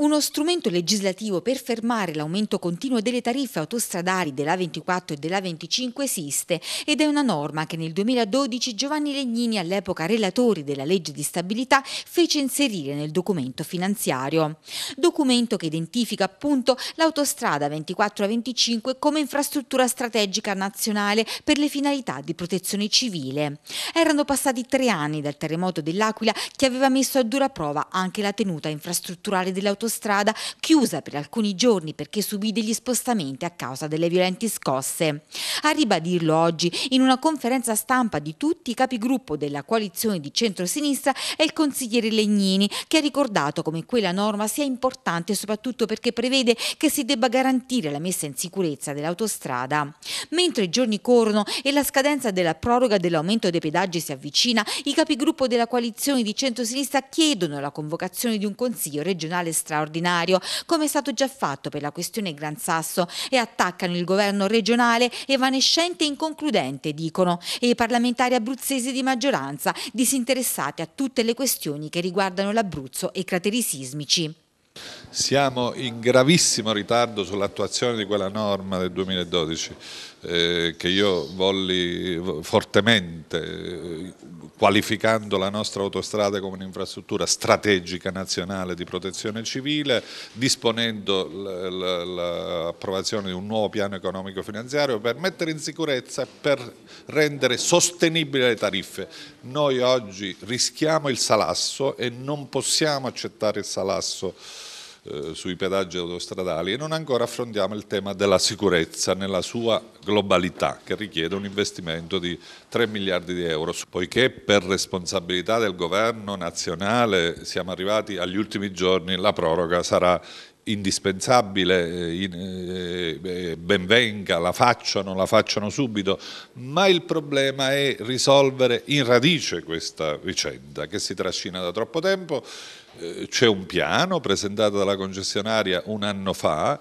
Uno strumento legislativo per fermare l'aumento continuo delle tariffe autostradali della 24 e della 25 esiste ed è una norma che nel 2012 Giovanni Legnini, all'epoca relatore della legge di stabilità, fece inserire nel documento finanziario. Documento che identifica appunto l'autostrada 24-25 come infrastruttura strategica nazionale per le finalità di protezione civile. Erano passati tre anni dal terremoto dell'Aquila che aveva messo a dura prova anche la tenuta infrastrutturale dell'autostrada autostrada chiusa per alcuni giorni perché subì degli spostamenti a causa delle violenti scosse. A ribadirlo oggi, in una conferenza stampa di tutti i capigruppo della coalizione di centrosinistra è il consigliere Legnini, che ha ricordato come quella norma sia importante soprattutto perché prevede che si debba garantire la messa in sicurezza dell'autostrada. Mentre i giorni corrono e la scadenza della proroga dell'aumento dei pedaggi si avvicina, i capigruppo della coalizione di centrosinistra chiedono la convocazione di un consiglio regionale straordinario straordinario, come è stato già fatto per la questione Gran Sasso, e attaccano il governo regionale evanescente e inconcludente, dicono, e i parlamentari abruzzesi di maggioranza, disinteressati a tutte le questioni che riguardano l'Abruzzo e i crateri sismici. Siamo in gravissimo ritardo sull'attuazione di quella norma del 2012 eh, che io volli fortemente qualificando la nostra autostrada come un'infrastruttura strategica nazionale di protezione civile, disponendo l'approvazione di un nuovo piano economico finanziario per mettere in sicurezza e per rendere sostenibili le tariffe. Noi oggi rischiamo il salasso e non possiamo accettare il salasso eh, sui pedaggi autostradali e non ancora affrontiamo il tema della sicurezza nella sua globalità che richiede un investimento di 3 miliardi di euro, poiché per responsabilità del governo nazionale siamo arrivati agli ultimi giorni, la proroga sarà indispensabile, eh, in, eh, eh, venga, la facciano, la facciano subito, ma il problema è risolvere in radice questa vicenda che si trascina da troppo tempo. C'è un piano presentato dalla concessionaria un anno fa,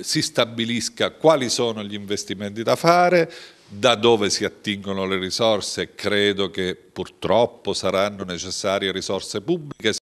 si stabilisca quali sono gli investimenti da fare, da dove si attingono le risorse, credo che purtroppo saranno necessarie risorse pubbliche.